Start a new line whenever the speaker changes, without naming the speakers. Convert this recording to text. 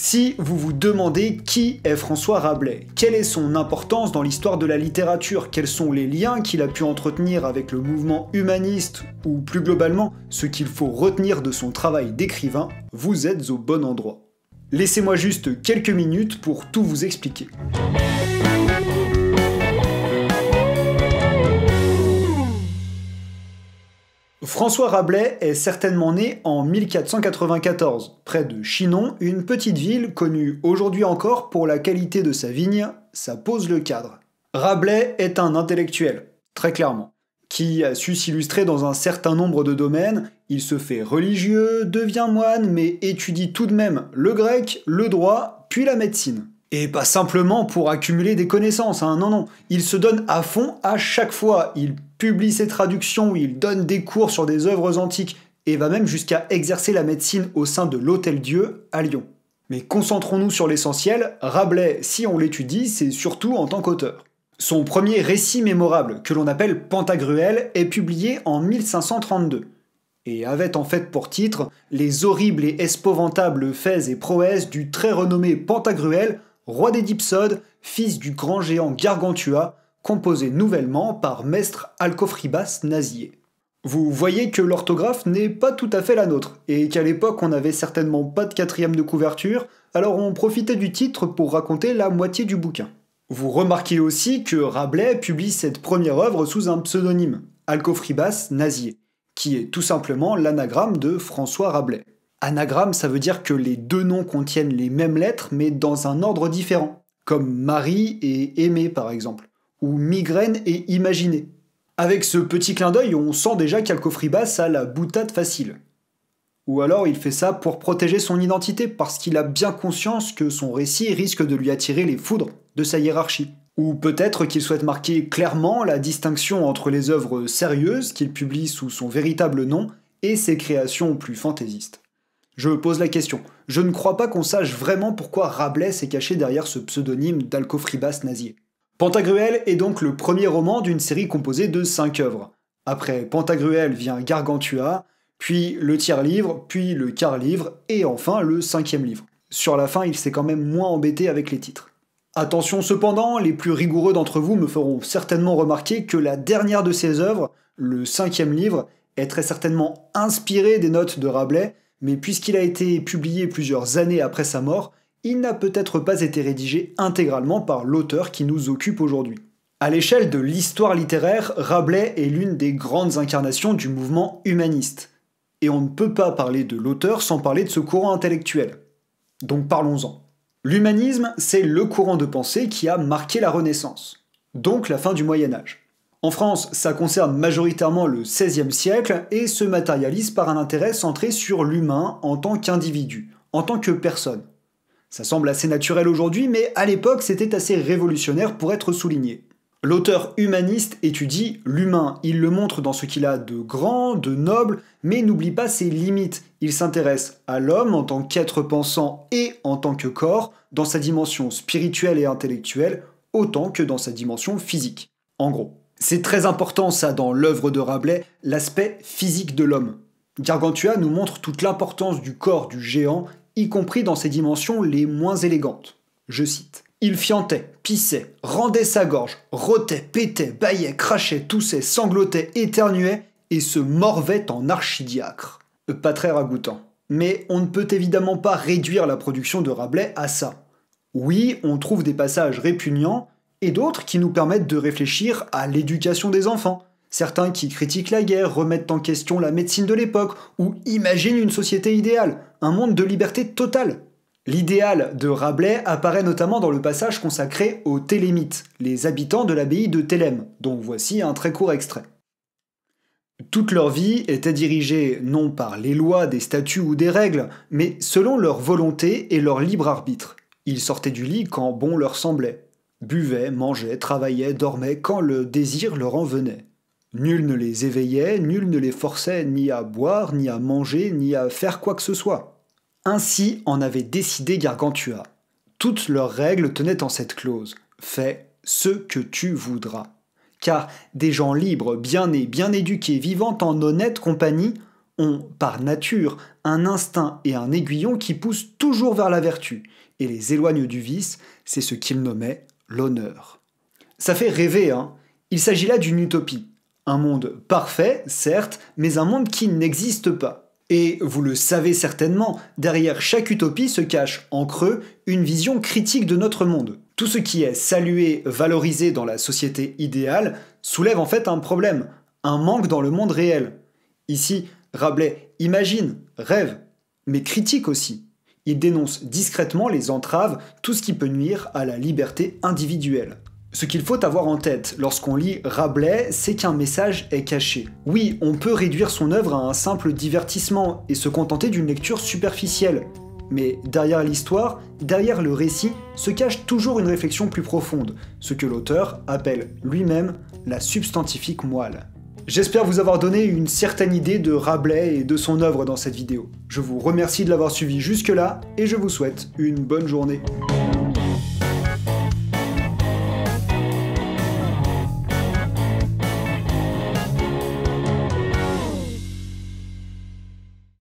Si vous vous demandez qui est François Rabelais, quelle est son importance dans l'histoire de la littérature, quels sont les liens qu'il a pu entretenir avec le mouvement humaniste, ou plus globalement ce qu'il faut retenir de son travail d'écrivain, vous êtes au bon endroit. Laissez-moi juste quelques minutes pour tout vous expliquer. François Rabelais est certainement né en 1494, près de Chinon, une petite ville connue aujourd'hui encore pour la qualité de sa vigne, ça pose le cadre. Rabelais est un intellectuel, très clairement, qui a su s'illustrer dans un certain nombre de domaines, il se fait religieux, devient moine, mais étudie tout de même le grec, le droit, puis la médecine. Et pas simplement pour accumuler des connaissances, hein, non, non. Il se donne à fond à chaque fois. Il publie ses traductions, il donne des cours sur des œuvres antiques et va même jusqu'à exercer la médecine au sein de l'Hôtel Dieu à Lyon. Mais concentrons-nous sur l'essentiel, Rabelais, si on l'étudie, c'est surtout en tant qu'auteur. Son premier récit mémorable, que l'on appelle Pantagruel, est publié en 1532 et avait en fait pour titre Les horribles et espouvantables faits et prouesses du très renommé Pantagruel, roi des Dipsodes, fils du grand géant Gargantua, composé nouvellement par maître Alcofribas Nazier. Vous voyez que l'orthographe n'est pas tout à fait la nôtre, et qu'à l'époque on n'avait certainement pas de quatrième de couverture, alors on profitait du titre pour raconter la moitié du bouquin. Vous remarquez aussi que Rabelais publie cette première œuvre sous un pseudonyme, Alcofribas Nazier, qui est tout simplement l'anagramme de François Rabelais. Anagramme, ça veut dire que les deux noms contiennent les mêmes lettres mais dans un ordre différent, comme Marie et Aimé par exemple ou migraine et imaginée. Avec ce petit clin d'œil, on sent déjà qu'Alcofribas a la boutade facile. Ou alors il fait ça pour protéger son identité, parce qu'il a bien conscience que son récit risque de lui attirer les foudres de sa hiérarchie. Ou peut-être qu'il souhaite marquer clairement la distinction entre les œuvres sérieuses qu'il publie sous son véritable nom et ses créations plus fantaisistes. Je pose la question. Je ne crois pas qu'on sache vraiment pourquoi Rabelais s'est caché derrière ce pseudonyme d'Alcofribas Nazier. Pantagruel est donc le premier roman d'une série composée de cinq œuvres. Après Pantagruel vient Gargantua, puis le tiers-livre, puis le quart-livre, et enfin le cinquième livre. Sur la fin, il s'est quand même moins embêté avec les titres. Attention cependant, les plus rigoureux d'entre vous me feront certainement remarquer que la dernière de ses œuvres, le cinquième livre, est très certainement inspirée des notes de Rabelais, mais puisqu'il a été publié plusieurs années après sa mort, il n'a peut-être pas été rédigé intégralement par l'auteur qui nous occupe aujourd'hui. À l'échelle de l'histoire littéraire, Rabelais est l'une des grandes incarnations du mouvement humaniste. Et on ne peut pas parler de l'auteur sans parler de ce courant intellectuel. Donc parlons-en. L'humanisme, c'est le courant de pensée qui a marqué la Renaissance, donc la fin du Moyen Âge. En France, ça concerne majoritairement le XVIe siècle et se matérialise par un intérêt centré sur l'humain en tant qu'individu, en tant que personne. Ça semble assez naturel aujourd'hui, mais à l'époque c'était assez révolutionnaire pour être souligné. L'auteur humaniste étudie l'humain, il le montre dans ce qu'il a de grand, de noble, mais n'oublie pas ses limites. Il s'intéresse à l'homme en tant qu'être pensant et en tant que corps, dans sa dimension spirituelle et intellectuelle, autant que dans sa dimension physique. En gros. C'est très important ça dans l'œuvre de Rabelais, l'aspect physique de l'homme. Gargantua nous montre toute l'importance du corps du géant y compris dans ses dimensions les moins élégantes. Je cite. Il fiantait, pissait, rendait sa gorge, rotait, pétait, baillait, crachait, toussait, sanglotait, éternuait et se morvait en archidiacre. Euh, pas très ragoûtant. Mais on ne peut évidemment pas réduire la production de Rabelais à ça. Oui, on trouve des passages répugnants et d'autres qui nous permettent de réfléchir à l'éducation des enfants, Certains qui critiquent la guerre remettent en question la médecine de l'époque ou imaginent une société idéale, un monde de liberté totale. L'idéal de Rabelais apparaît notamment dans le passage consacré aux Télémites, les habitants de l'abbaye de Télème, dont voici un très court extrait. Toute leur vie était dirigée non par les lois, des statuts ou des règles, mais selon leur volonté et leur libre arbitre. Ils sortaient du lit quand bon leur semblait, buvaient, mangeaient, travaillaient, dormaient quand le désir leur en venait. Nul ne les éveillait, nul ne les forçait ni à boire, ni à manger, ni à faire quoi que ce soit. Ainsi en avait décidé Gargantua. Toutes leurs règles tenaient en cette clause Fais ce que tu voudras. Car des gens libres, bien nés, bien éduqués, vivant en honnête compagnie, ont, par nature, un instinct et un aiguillon qui poussent toujours vers la vertu, et les éloignent du vice, c'est ce qu'ils nommaient l'honneur. Ça fait rêver, hein Il s'agit là d'une utopie, un monde parfait, certes, mais un monde qui n'existe pas. Et vous le savez certainement, derrière chaque utopie se cache, en creux, une vision critique de notre monde. Tout ce qui est salué, valorisé dans la société idéale, soulève en fait un problème, un manque dans le monde réel. Ici, Rabelais imagine, rêve, mais critique aussi. Il dénonce discrètement les entraves, tout ce qui peut nuire à la liberté individuelle. Ce qu'il faut avoir en tête lorsqu'on lit Rabelais, c'est qu'un message est caché. Oui, on peut réduire son œuvre à un simple divertissement et se contenter d'une lecture superficielle, mais derrière l'histoire, derrière le récit, se cache toujours une réflexion plus profonde, ce que l'auteur appelle lui-même la substantifique moelle. J'espère vous avoir donné une certaine idée de Rabelais et de son œuvre dans cette vidéo. Je vous remercie de l'avoir suivi jusque-là et je vous souhaite une bonne journée.